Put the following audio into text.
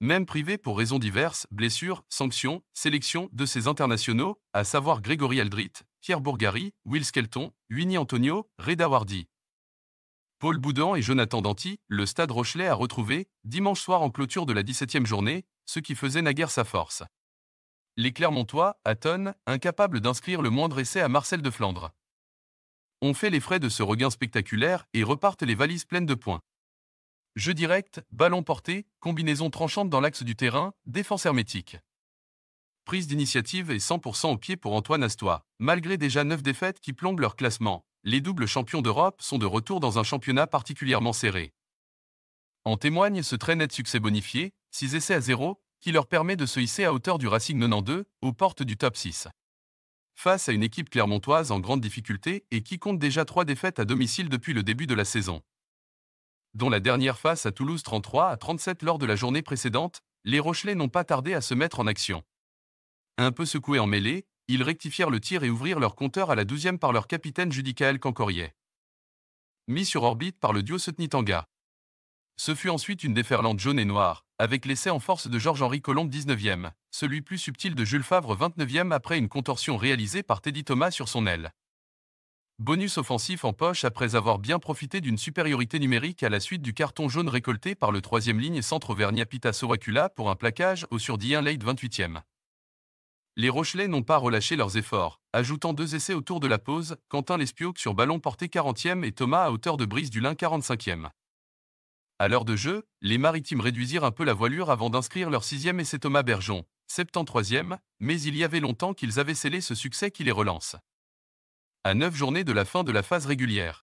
même privé pour raisons diverses, blessures, sanctions, sélection de ses internationaux, à savoir Grégory Aldrit, Pierre Bourgari, Will Skelton, Winnie Antonio, Reda Wardi. Paul Boudan et Jonathan Danti, le Stade Rochelet a retrouvé, dimanche soir en clôture de la 17e journée, ce qui faisait naguère sa force. Les Clermontois, à Tonnes, incapables d'inscrire le moindre essai à Marcel de Flandre. On fait les frais de ce regain spectaculaire et repartent les valises pleines de points. Jeu direct, ballon porté, combinaison tranchante dans l'axe du terrain, défense hermétique. Prise d'initiative et 100% au pied pour Antoine Astois. Malgré déjà 9 défaites qui plombent leur classement, les doubles champions d'Europe sont de retour dans un championnat particulièrement serré. En témoigne ce très net succès bonifié, 6 essais à 0, qui leur permet de se hisser à hauteur du Racing 92, aux portes du top 6. Face à une équipe clermontoise en grande difficulté et qui compte déjà 3 défaites à domicile depuis le début de la saison, dont la dernière face à Toulouse 33 à 37 lors de la journée précédente, les Rochelais n'ont pas tardé à se mettre en action. Un peu secoués en mêlée, ils rectifièrent le tir et ouvrirent leur compteur à la 12 par leur capitaine Judicael Cancorier. Mis sur orbite par le duo tanga Ce fut ensuite une déferlante jaune et noire, avec l'essai en force de Georges-Henri Colomb 19e, celui plus subtil de Jules Favre 29e après une contorsion réalisée par Teddy Thomas sur son aile. Bonus offensif en poche après avoir bien profité d'une supériorité numérique à la suite du carton jaune récolté par le troisième ligne centre Vernia Pita Soracula pour un plaquage au surdien 1 28e. Les Rochelais n'ont pas relâché leurs efforts, ajoutant deux essais autour de la pause, Quentin Lespioque sur ballon porté 40e et Thomas à hauteur de brise du Lin 45e. À l'heure de jeu, les Maritimes réduisirent un peu la voilure avant d'inscrire leur sixième essai Thomas Bergeon, 73e, mais il y avait longtemps qu'ils avaient scellé ce succès qui les relance à 9 journées de la fin de la phase régulière.